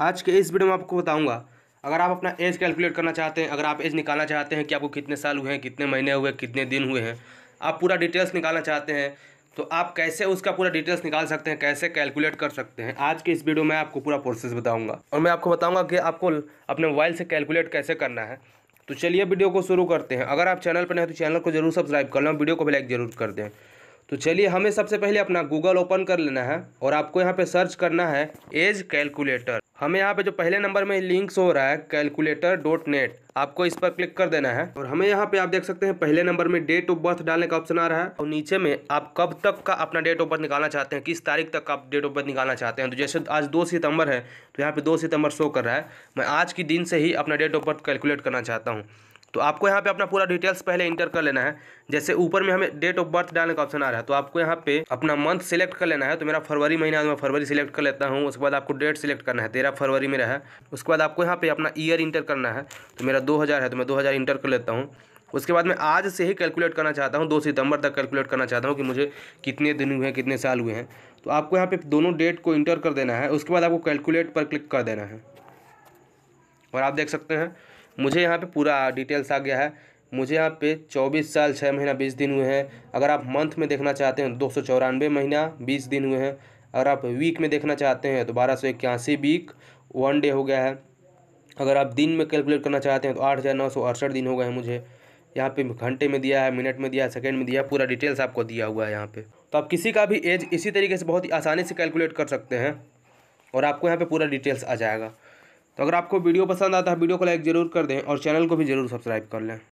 आज के इस वीडियो में आपको बताऊंगा अगर आप अपना एज कैलकुलेट करना चाहते हैं अगर आप एज निकालना चाहते हैं कि आपको कितने साल हुए हैं कितने महीने हुए कितने दिन हुए हैं आप पूरा डिटेल्स निकालना चाहते हैं तो आप कैसे उसका पूरा डिटेल्स निकाल सकते हैं कैसे कैलकुलेट कर सकते हैं आज के इस वीडियो में आपको पूरा प्रोसेस बताऊँगा और मैं आपको बताऊँगा कि आपको अपने मोबाइल से कैलकुलेट कैसे करना है तो चलिए वीडियो को शुरू करते हैं अगर आप चैनल पर नहीं तो चैनल को जरूर सब्सक्राइब कर लें वीडियो को भी लाइक जरूर कर दें तो चलिए हमें सबसे पहले अपना गूगल ओपन कर लेना है और आपको यहाँ पे सर्च करना है एज कैलकुलेटर हमें यहाँ पे जो पहले नंबर में लिंक हो रहा है कैलकुलेटर डॉट नेट आपको इस पर क्लिक कर देना है और हमें यहाँ पे आप देख सकते हैं पहले नंबर में डेट ऑफ बर्थ डालने का ऑप्शन आ रहा है और नीचे में आप कब तक का अपना डेट ऑफ बर्थ निकालना चाहते हैं किस तारीख तक का आप डेट ऑफ बर्थ निकालना चाहते हैं तो जैसे आज दो सितंबर है तो यहाँ पे दो सितंबर शो कर रहा है मैं आज के दिन से ही अपना डेट ऑफ बर्थ कैलकुलेट करना चाहता हूँ तो आपको यहाँ पे अपना पूरा डिटेल्स पहले इंटर कर लेना है जैसे ऊपर में हमें डेट ऑफ बर्थ डालने का ऑप्शन आ रहा है तो आपको यहाँ पे अपना मंथ सेलेक्ट कर लेना है तो मेरा फरवरी महीना मैं फरवरी सेलेक्ट कर लेता हूँ उसके बाद आपको डेट सिलेक्ट करना है तेरह फरवरी मेरा है उसके बाद आपको यहाँ पे अपना ईयर इंटर करना है तो मेरा दो है तो मैं दो इंटर कर लेता हूँ उसके बाद मैं आज से ही कैलकुलेट करना चाहता हूँ दो सितंबर तक कैलकुलेट करना चाहता हूँ कि मुझे कितने दिन हुए हैं कितने साल हुए हैं तो आपको यहाँ पे दोनों डेट को इंटर कर देना है उसके बाद आपको कैलकुलेट पर क्लिक कर देना है और आप देख सकते हैं मुझे यहाँ पे पूरा डिटेल्स आ गया है मुझे यहाँ पे चौबीस साल छः महीना बीस दिन हुए हैं अगर आप मंथ में देखना चाहते हैं दो सौ चौरानवे महीना बीस दिन हुए हैं अगर आप वीक में देखना चाहते हैं तो बारह सौ इक्यासी वीक वन डे हो गया है अगर आप दिन में कैलकुलेट करना चाहते हैं तो आठ हज़ार नौ सौ अड़सठ दिन हो गए हैं मुझे यहाँ पे घंटे में दिया है मिनट में दिया है सेकेंड में दिया है पूरा डिटेल्स आपको दिया हुआ है यहाँ पे तो आप किसी का भी एज इसी तरीके से बहुत ही आसानी से कैलकुलेट कर सकते हैं और आपको यहाँ पे पूरा डिटेल्स आ जाएगा तो अगर आपको वीडियो पसंद आता है वीडियो को लाइक ज़रूर कर दें और चैनल को भी ज़रूर सब्सक्राइब कर लें